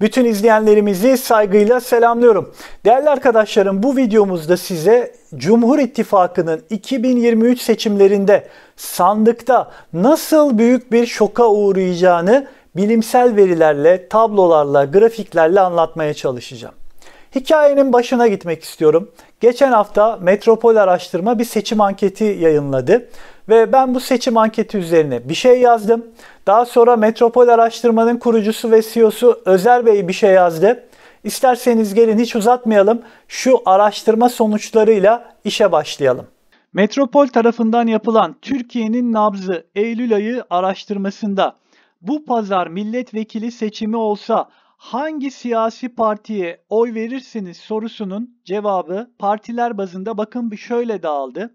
Bütün izleyenlerimizi saygıyla selamlıyorum. Değerli arkadaşlarım bu videomuzda size Cumhur İttifakı'nın 2023 seçimlerinde sandıkta nasıl büyük bir şoka uğrayacağını bilimsel verilerle, tablolarla, grafiklerle anlatmaya çalışacağım. Hikayenin başına gitmek istiyorum. Geçen hafta Metropol Araştırma bir seçim anketi yayınladı ve ben bu seçim anketi üzerine bir şey yazdım. Daha sonra Metropol Araştırma'nın kurucusu ve CEO'su Özer Bey bir şey yazdı. İsterseniz gelin hiç uzatmayalım. Şu araştırma sonuçlarıyla işe başlayalım. Metropol tarafından yapılan Türkiye'nin nabzı Eylül ayı araştırmasında bu pazar milletvekili seçimi olsa hangi siyasi partiye oy verirsiniz sorusunun cevabı partiler bazında bakın bir şöyle dağıldı.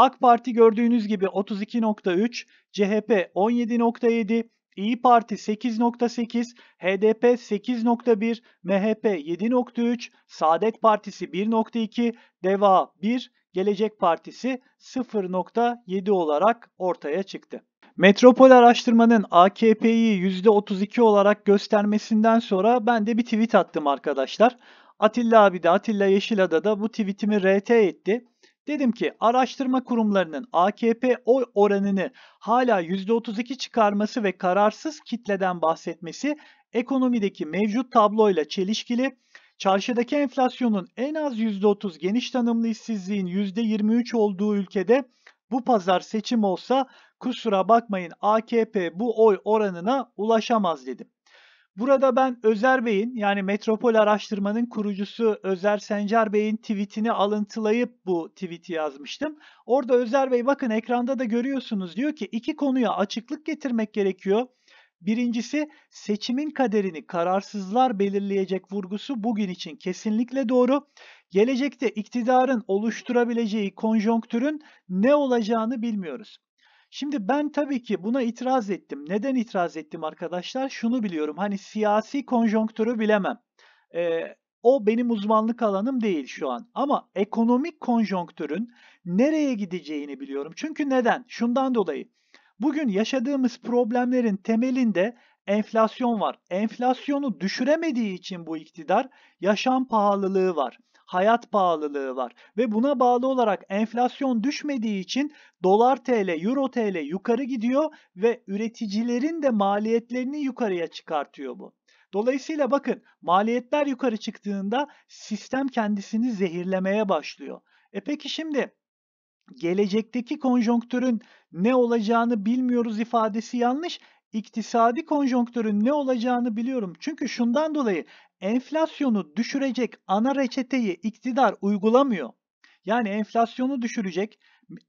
AK Parti gördüğünüz gibi 32.3, CHP 17.7, İyi Parti 8.8, HDP 8.1, MHP 7.3, Saadet Partisi 1.2, DEVA 1, Gelecek Partisi 0.7 olarak ortaya çıktı. Metropol araştırmanın AKP'yi %32 olarak göstermesinden sonra ben de bir tweet attım arkadaşlar. Atilla abi de Atilla Yeşilada da bu tweetimi RT etti. Dedim ki araştırma kurumlarının AKP oy oranını hala %32 çıkarması ve kararsız kitleden bahsetmesi ekonomideki mevcut tabloyla çelişkili. Çarşıdaki enflasyonun en az %30 geniş tanımlı işsizliğin %23 olduğu ülkede bu pazar seçim olsa kusura bakmayın AKP bu oy oranına ulaşamaz dedim. Burada ben Özer Bey'in yani Metropol Araştırma'nın kurucusu Özer Sencer Bey'in tweetini alıntılayıp bu tweeti yazmıştım. Orada Özer Bey bakın ekranda da görüyorsunuz diyor ki iki konuya açıklık getirmek gerekiyor. Birincisi seçimin kaderini kararsızlar belirleyecek vurgusu bugün için kesinlikle doğru. Gelecekte iktidarın oluşturabileceği konjonktürün ne olacağını bilmiyoruz. Şimdi ben tabii ki buna itiraz ettim. Neden itiraz ettim arkadaşlar? Şunu biliyorum. Hani siyasi konjonktürü bilemem. E, o benim uzmanlık alanım değil şu an. Ama ekonomik konjonktürün nereye gideceğini biliyorum. Çünkü neden? Şundan dolayı. Bugün yaşadığımız problemlerin temelinde enflasyon var. Enflasyonu düşüremediği için bu iktidar yaşam pahalılığı var hayat pahalılığı var ve buna bağlı olarak enflasyon düşmediği için dolar TL, euro TL yukarı gidiyor ve üreticilerin de maliyetlerini yukarıya çıkartıyor bu. Dolayısıyla bakın maliyetler yukarı çıktığında sistem kendisini zehirlemeye başlıyor. E peki şimdi gelecekteki konjonktürün ne olacağını bilmiyoruz ifadesi yanlış. İktisadi konjonktürün ne olacağını biliyorum. Çünkü şundan dolayı enflasyonu düşürecek ana reçeteyi iktidar uygulamıyor. Yani enflasyonu düşürecek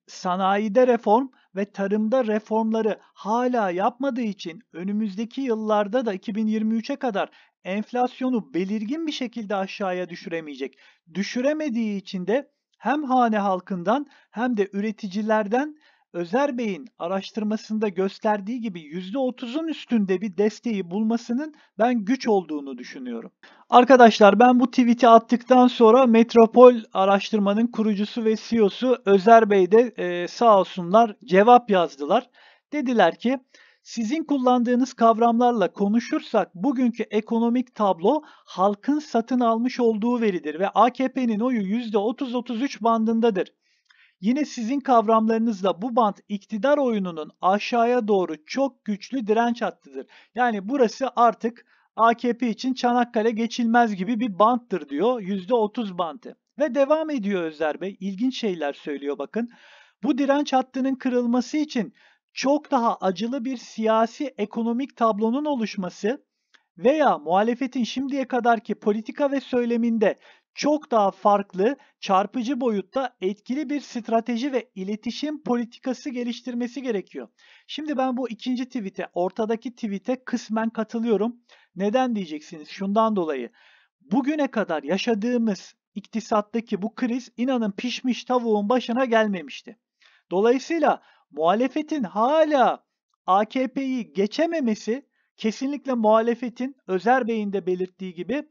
sanayide reform ve tarımda reformları hala yapmadığı için önümüzdeki yıllarda da 2023'e kadar enflasyonu belirgin bir şekilde aşağıya düşüremeyecek. Düşüremediği için de hem hane halkından hem de üreticilerden Özer Bey'in araştırmasında gösterdiği gibi %30'un üstünde bir desteği bulmasının ben güç olduğunu düşünüyorum. Arkadaşlar ben bu tweet'i attıktan sonra Metropol araştırmanın kurucusu ve CEO'su Özer Bey de e, sağ olsunlar cevap yazdılar. Dediler ki sizin kullandığınız kavramlarla konuşursak bugünkü ekonomik tablo halkın satın almış olduğu veridir ve AKP'nin oyu %30-33 bandındadır. Yine sizin kavramlarınızla bu bant iktidar oyununun aşağıya doğru çok güçlü direnç hattıdır. Yani burası artık AKP için Çanakkale geçilmez gibi bir banttır diyor %30 bantı. Ve devam ediyor Özler Bey ilginç şeyler söylüyor bakın. Bu direnç hattının kırılması için çok daha acılı bir siyasi ekonomik tablonun oluşması veya muhalefetin şimdiye kadarki politika ve söyleminde çok daha farklı, çarpıcı boyutta etkili bir strateji ve iletişim politikası geliştirmesi gerekiyor. Şimdi ben bu ikinci tweet'e, ortadaki tweet'e kısmen katılıyorum. Neden diyeceksiniz? Şundan dolayı. Bugüne kadar yaşadığımız iktisattaki bu kriz inanın pişmiş tavuğun başına gelmemişti. Dolayısıyla muhalefetin hala AKP'yi geçememesi kesinlikle muhalefetin Özer Bey'in de belirttiği gibi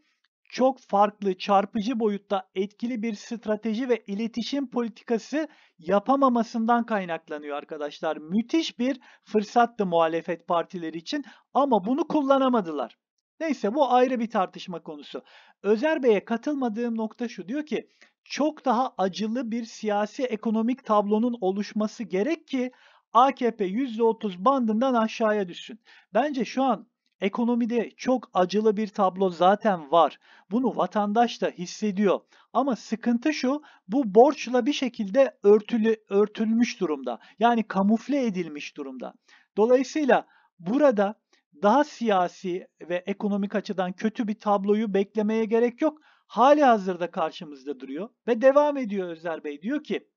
çok farklı, çarpıcı boyutta etkili bir strateji ve iletişim politikası yapamamasından kaynaklanıyor arkadaşlar. Müthiş bir fırsattı muhalefet partileri için ama bunu kullanamadılar. Neyse bu ayrı bir tartışma konusu. Özer Bey'e katılmadığım nokta şu diyor ki çok daha acılı bir siyasi ekonomik tablonun oluşması gerek ki AKP %30 bandından aşağıya düşsün. Bence şu an Ekonomide çok acılı bir tablo zaten var. Bunu vatandaş da hissediyor. Ama sıkıntı şu, bu borçla bir şekilde örtülü örtülmüş durumda. Yani kamufle edilmiş durumda. Dolayısıyla burada daha siyasi ve ekonomik açıdan kötü bir tabloyu beklemeye gerek yok. Hali hazırda karşımızda duruyor ve devam ediyor Özer Bey. Diyor ki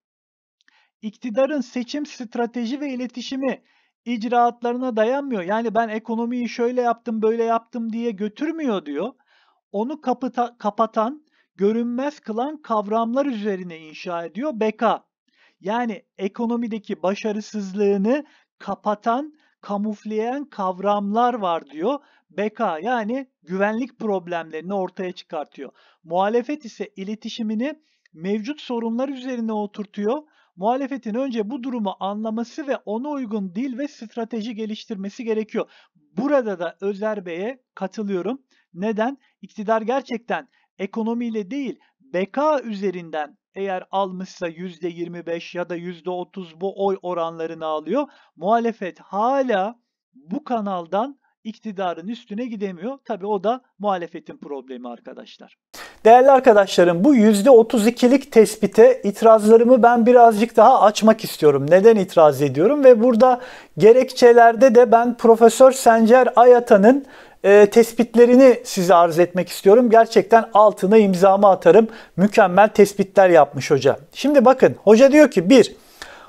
iktidarın seçim strateji ve iletişimi icraatlarına dayanmıyor. Yani ben ekonomiyi şöyle yaptım böyle yaptım diye götürmüyor diyor. Onu kapıta, kapatan, görünmez kılan kavramlar üzerine inşa ediyor beka. Yani ekonomideki başarısızlığını kapatan, kamufleyen kavramlar var diyor. Beka yani güvenlik problemlerini ortaya çıkartıyor. Muhalefet ise iletişimini mevcut sorunlar üzerine oturtuyor muhalefetin önce bu durumu anlaması ve ona uygun dil ve strateji geliştirmesi gerekiyor. Burada da Özer Bey'e katılıyorum. Neden? İktidar gerçekten ekonomiyle değil beka üzerinden eğer almışsa %25 ya da %30 bu oy oranlarını alıyor. Muhalefet hala bu kanaldan iktidarın üstüne gidemiyor. Tabii o da muhalefetin problemi arkadaşlar. Değerli arkadaşlarım bu %32'lik tespite itirazlarımı ben birazcık daha açmak istiyorum. Neden itiraz ediyorum ve burada gerekçelerde de ben Profesör Sencer Ayata'nın e, tespitlerini size arz etmek istiyorum. Gerçekten altına imzamı atarım. Mükemmel tespitler yapmış hoca. Şimdi bakın hoca diyor ki bir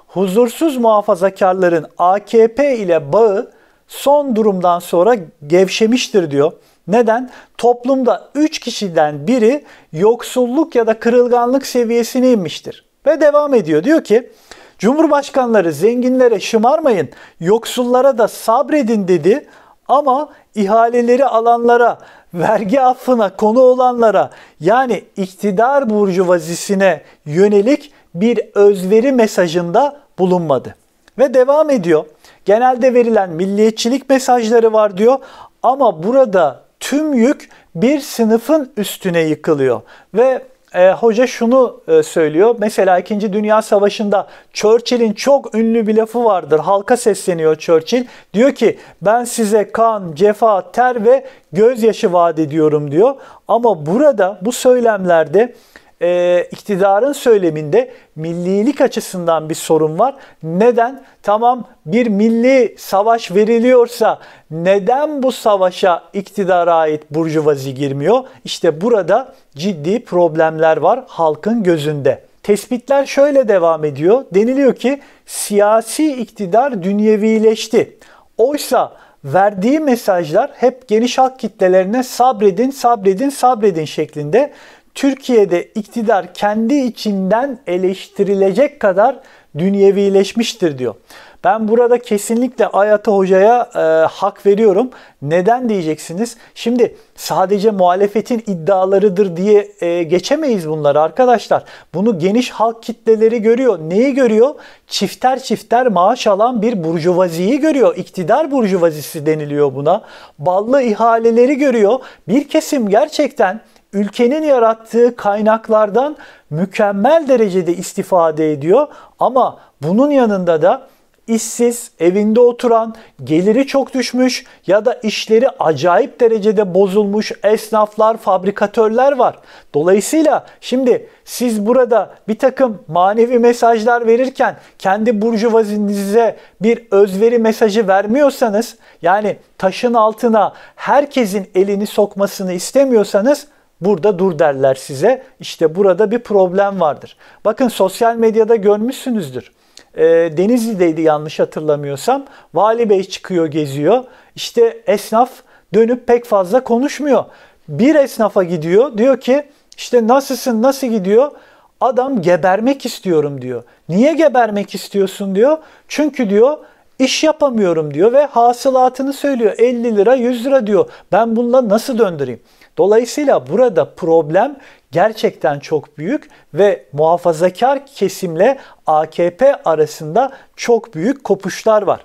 Huzursuz muhafazakarların AKP ile bağı son durumdan sonra gevşemiştir diyor. Neden? Toplumda 3 kişiden biri yoksulluk ya da kırılganlık seviyesine inmiştir. Ve devam ediyor. Diyor ki Cumhurbaşkanları zenginlere şımarmayın, yoksullara da sabredin dedi ama ihaleleri alanlara, vergi affına konu olanlara yani iktidar burjuvazisine yönelik bir özveri mesajında bulunmadı. Ve devam ediyor. Genelde verilen milliyetçilik mesajları var diyor ama burada tüm yük bir sınıfın üstüne yıkılıyor ve e, hoca şunu e, söylüyor. Mesela 2. Dünya Savaşı'nda Churchill'in çok ünlü bir lafı vardır. Halka sesleniyor Churchill. Diyor ki ben size kan, cefa, ter ve gözyaşı vaat ediyorum diyor. Ama burada bu söylemlerde e, iktidarın söyleminde millilik açısından bir sorun var. Neden? Tamam bir milli savaş veriliyorsa neden bu savaşa iktidara ait burjuvazi girmiyor? İşte burada ciddi problemler var halkın gözünde. Tespitler şöyle devam ediyor. Deniliyor ki siyasi iktidar dünyevileşti. Oysa verdiği mesajlar hep geniş halk kitlelerine sabredin, sabredin, sabredin şeklinde Türkiye'de iktidar kendi içinden eleştirilecek kadar dünyevileşmiştir diyor. Ben burada kesinlikle Ayata Hoca'ya e, hak veriyorum. Neden diyeceksiniz? Şimdi sadece muhalefetin iddialarıdır diye e, geçemeyiz bunları arkadaşlar. Bunu geniş halk kitleleri görüyor. Neyi görüyor? Çifter çifter maaş alan bir burjuvaziyi görüyor. İktidar burjuvazisi deniliyor buna. Ballı ihaleleri görüyor. Bir kesim gerçekten ülkenin yarattığı kaynaklardan mükemmel derecede istifade ediyor ama bunun yanında da işsiz, evinde oturan, geliri çok düşmüş ya da işleri acayip derecede bozulmuş esnaflar, fabrikatörler var. Dolayısıyla şimdi siz burada bir takım manevi mesajlar verirken kendi burcu burjuvazinize bir özveri mesajı vermiyorsanız yani taşın altına herkesin elini sokmasını istemiyorsanız Burada dur derler size. İşte burada bir problem vardır. Bakın sosyal medyada görmüşsünüzdür. E, Denizli'deydi yanlış hatırlamıyorsam. Vali Bey çıkıyor geziyor. İşte esnaf dönüp pek fazla konuşmuyor. Bir esnafa gidiyor diyor ki işte nasılsın nasıl gidiyor? Adam gebermek istiyorum diyor. Niye gebermek istiyorsun diyor. Çünkü diyor İş yapamıyorum diyor ve hasılatını söylüyor. 50 lira 100 lira diyor. Ben bununla nasıl döndüreyim? Dolayısıyla burada problem gerçekten çok büyük ve muhafazakar kesimle AKP arasında çok büyük kopuşlar var.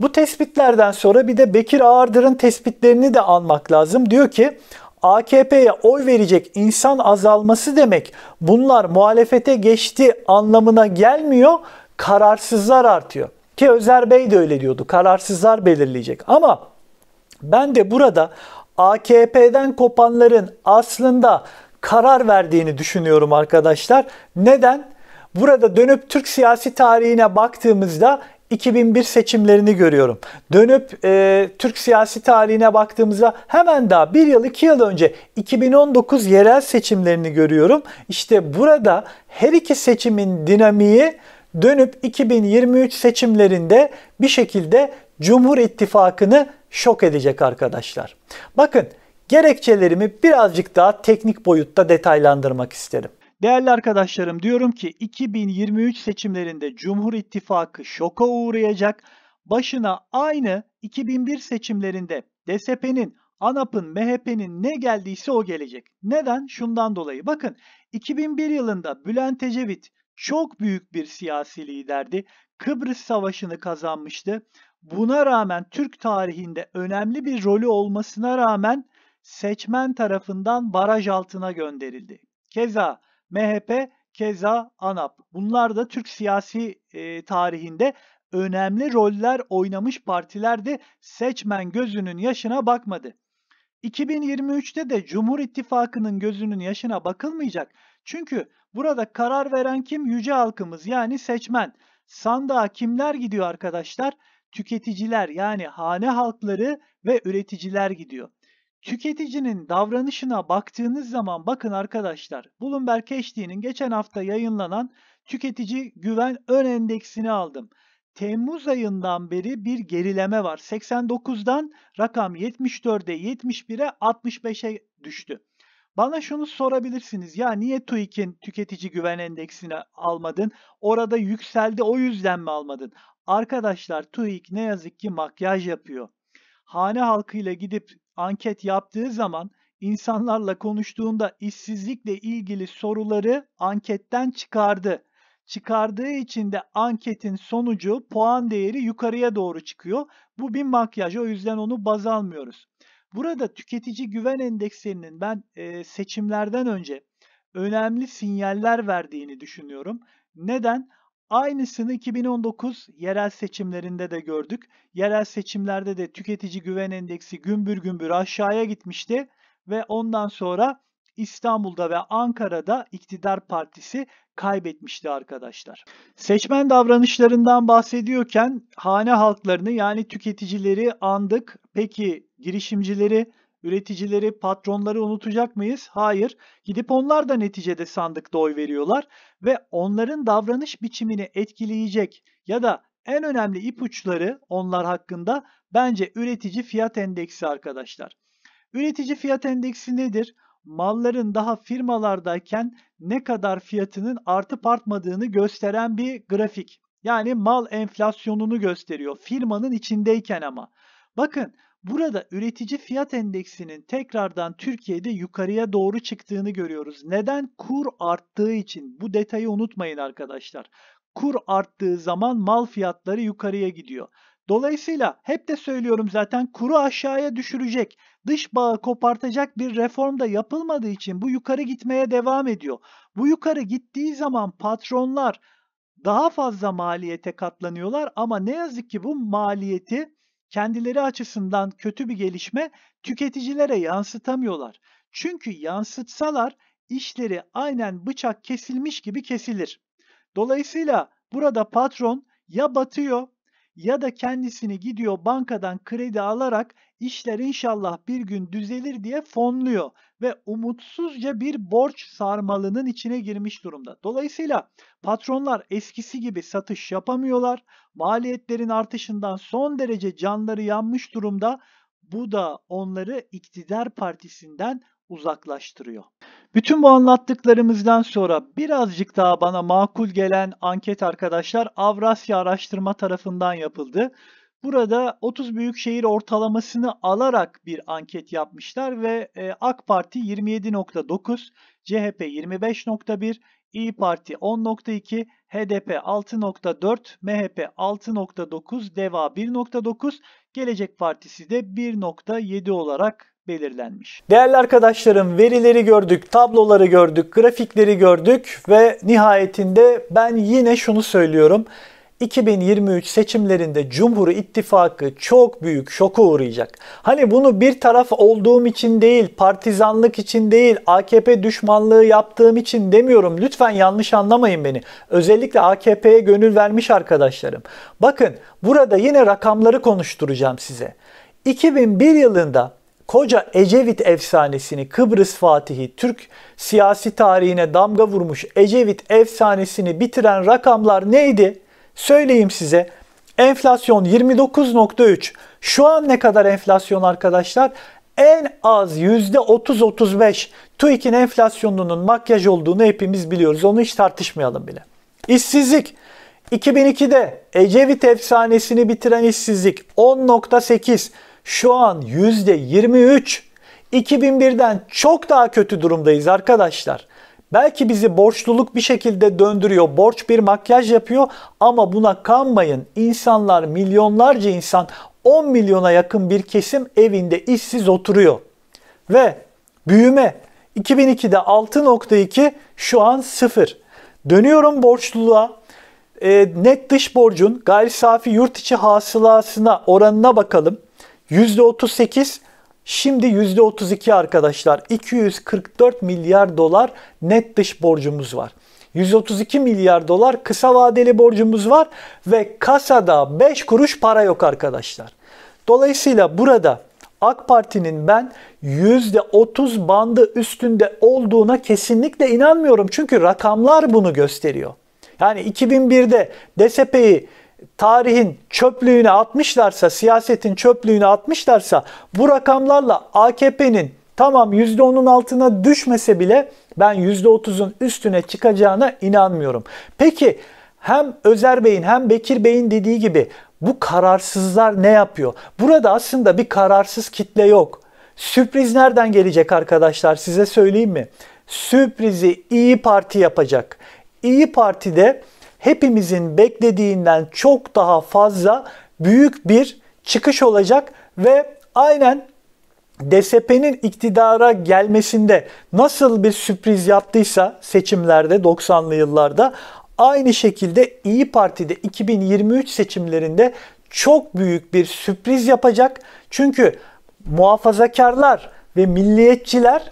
Bu tespitlerden sonra bir de Bekir Ağırdır'ın tespitlerini de almak lazım. Diyor ki AKP'ye oy verecek insan azalması demek bunlar muhalefete geçti anlamına gelmiyor, kararsızlar artıyor. Ki Özer Bey de öyle diyordu. Kararsızlar belirleyecek. Ama ben de burada AKP'den kopanların aslında karar verdiğini düşünüyorum arkadaşlar. Neden? Burada dönüp Türk siyasi tarihine baktığımızda 2001 seçimlerini görüyorum. Dönüp e, Türk siyasi tarihine baktığımızda hemen daha bir yıl iki yıl önce 2019 yerel seçimlerini görüyorum. İşte burada her iki seçimin dinamiği dönüp 2023 seçimlerinde bir şekilde Cumhur İttifakı'nı şok edecek arkadaşlar. Bakın gerekçelerimi birazcık daha teknik boyutta detaylandırmak isterim. Değerli arkadaşlarım diyorum ki 2023 seçimlerinde Cumhur İttifakı şoka uğrayacak. Başına aynı 2001 seçimlerinde DSP'nin, ANAP'ın, MHP'nin ne geldiyse o gelecek. Neden? Şundan dolayı. Bakın 2001 yılında Bülent Ecevit çok büyük bir siyasi liderdi. Kıbrıs Savaşı'nı kazanmıştı. Buna rağmen Türk tarihinde önemli bir rolü olmasına rağmen seçmen tarafından baraj altına gönderildi. Keza MHP, keza ANAP. Bunlar da Türk siyasi e, tarihinde önemli roller oynamış partilerdi. Seçmen gözünün yaşına bakmadı. 2023'te de Cumhur İttifakı'nın gözünün yaşına bakılmayacak. Çünkü burada karar veren kim? Yüce halkımız yani seçmen. Sandığa kimler gidiyor arkadaşlar? Tüketiciler yani hane halkları ve üreticiler gidiyor. Tüketicinin davranışına baktığınız zaman bakın arkadaşlar Bloomberg HD'nin geçen hafta yayınlanan tüketici güven ön endeksini aldım. Temmuz ayından beri bir gerileme var. 89'dan rakam 74'e, 71'e, 65'e düştü. Bana şunu sorabilirsiniz. Ya niye TÜİK'in tüketici güven endeksini almadın? Orada yükseldi o yüzden mi almadın? Arkadaşlar TÜİK ne yazık ki makyaj yapıyor. Hane halkıyla gidip anket yaptığı zaman insanlarla konuştuğunda işsizlikle ilgili soruları anketten çıkardı çıkardığı için de anketin sonucu puan değeri yukarıya doğru çıkıyor. Bu bir makyaj o yüzden onu baz almıyoruz. Burada tüketici güven endekslerinin ben e, seçimlerden önce önemli sinyaller verdiğini düşünüyorum. Neden? Aynısını 2019 yerel seçimlerinde de gördük. Yerel seçimlerde de tüketici güven endeksi gümbür gümbür aşağıya gitmişti ve ondan sonra İstanbul'da ve Ankara'da iktidar Partisi kaybetmişti arkadaşlar. Seçmen davranışlarından bahsediyorken hane halklarını yani tüketicileri andık. Peki girişimcileri, üreticileri, patronları unutacak mıyız? Hayır. Gidip onlar da neticede sandıkta oy veriyorlar ve onların davranış biçimini etkileyecek ya da en önemli ipuçları onlar hakkında bence üretici fiyat endeksi arkadaşlar. Üretici fiyat endeksi nedir? malların daha firmalardayken ne kadar fiyatının artıp artmadığını gösteren bir grafik. Yani mal enflasyonunu gösteriyor firmanın içindeyken ama. Bakın burada üretici fiyat endeksinin tekrardan Türkiye'de yukarıya doğru çıktığını görüyoruz. Neden? Kur arttığı için. Bu detayı unutmayın arkadaşlar. Kur arttığı zaman mal fiyatları yukarıya gidiyor. Dolayısıyla hep de söylüyorum zaten kuru aşağıya düşürecek, dış bağı kopartacak bir reform da yapılmadığı için bu yukarı gitmeye devam ediyor. Bu yukarı gittiği zaman patronlar daha fazla maliyete katlanıyorlar ama ne yazık ki bu maliyeti kendileri açısından kötü bir gelişme tüketicilere yansıtamıyorlar. Çünkü yansıtsalar işleri aynen bıçak kesilmiş gibi kesilir. Dolayısıyla burada patron ya batıyor ya da kendisini gidiyor bankadan kredi alarak işler inşallah bir gün düzelir diye fonluyor ve umutsuzca bir borç sarmalının içine girmiş durumda. Dolayısıyla patronlar eskisi gibi satış yapamıyorlar. Maliyetlerin artışından son derece canları yanmış durumda. Bu da onları iktidar partisinden uzaklaştırıyor. Bütün bu anlattıklarımızdan sonra birazcık daha bana makul gelen anket arkadaşlar Avrasya Araştırma tarafından yapıldı. Burada 30 büyük şehir ortalamasını alarak bir anket yapmışlar ve e, AK Parti 27.9, CHP 25.1, İyi Parti 10.2, HDP 6.4, MHP 6.9, DEVA 1.9, Gelecek Partisi de 1.7 olarak belirlenmiş. Değerli arkadaşlarım verileri gördük, tabloları gördük, grafikleri gördük ve nihayetinde ben yine şunu söylüyorum. 2023 seçimlerinde Cumhur İttifakı çok büyük şoka uğrayacak. Hani bunu bir taraf olduğum için değil, partizanlık için değil, AKP düşmanlığı yaptığım için demiyorum. Lütfen yanlış anlamayın beni. Özellikle AKP'ye gönül vermiş arkadaşlarım. Bakın burada yine rakamları konuşturacağım size. 2001 yılında koca Ecevit efsanesini Kıbrıs Fatihi Türk siyasi tarihine damga vurmuş Ecevit efsanesini bitiren rakamlar neydi? Söyleyeyim size. Enflasyon 29.3. Şu an ne kadar enflasyon arkadaşlar? En az %30-35 TÜİK'in enflasyonunun makyaj olduğunu hepimiz biliyoruz. Onu hiç tartışmayalım bile. İşsizlik 2002'de Ecevit efsanesini bitiren işsizlik 10.8 şu an %23 2001'den çok daha kötü durumdayız arkadaşlar. Belki bizi borçluluk bir şekilde döndürüyor, borç bir makyaj yapıyor ama buna kanmayın. İnsanlar, milyonlarca insan, 10 milyona yakın bir kesim evinde işsiz oturuyor. Ve büyüme 2002'de 6.2 şu an 0. Dönüyorum borçluluğa. E, net dış borcun gayri safi yurt içi hasılasına oranına bakalım. %38 Şimdi %32 arkadaşlar 244 milyar dolar net dış borcumuz var. 132 milyar dolar kısa vadeli borcumuz var ve kasada 5 kuruş para yok arkadaşlar. Dolayısıyla burada AK Parti'nin ben %30 bandı üstünde olduğuna kesinlikle inanmıyorum. Çünkü rakamlar bunu gösteriyor. Yani 2001'de DSP'yi tarihin çöplüğüne atmışlarsa, siyasetin çöplüğüne atmışlarsa bu rakamlarla AKP'nin tamam %10'un altına düşmese bile ben %30'un üstüne çıkacağına inanmıyorum. Peki hem Özer Bey'in hem Bekir Bey'in dediği gibi bu kararsızlar ne yapıyor? Burada aslında bir kararsız kitle yok. Sürpriz nereden gelecek arkadaşlar size söyleyeyim mi? Sürprizi İyi Parti yapacak. İyi Parti'de hepimizin beklediğinden çok daha fazla büyük bir çıkış olacak ve aynen DSP'nin iktidara gelmesinde nasıl bir sürpriz yaptıysa seçimlerde 90'lı yıllarda aynı şekilde İyi Parti'de 2023 seçimlerinde çok büyük bir sürpriz yapacak. Çünkü muhafazakarlar ve milliyetçiler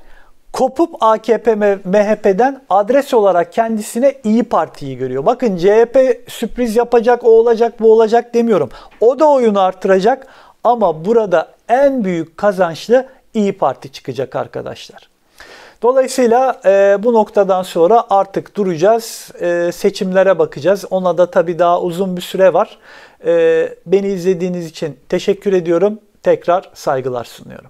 kopup AKP MHP'den adres olarak kendisine İyi Parti'yi görüyor. Bakın CHP sürpriz yapacak, o olacak, bu olacak demiyorum. O da oyunu artıracak ama burada en büyük kazançlı İyi Parti çıkacak arkadaşlar. Dolayısıyla e, bu noktadan sonra artık duracağız, e, seçimlere bakacağız. Ona da tabii daha uzun bir süre var. E, beni izlediğiniz için teşekkür ediyorum. Tekrar saygılar sunuyorum.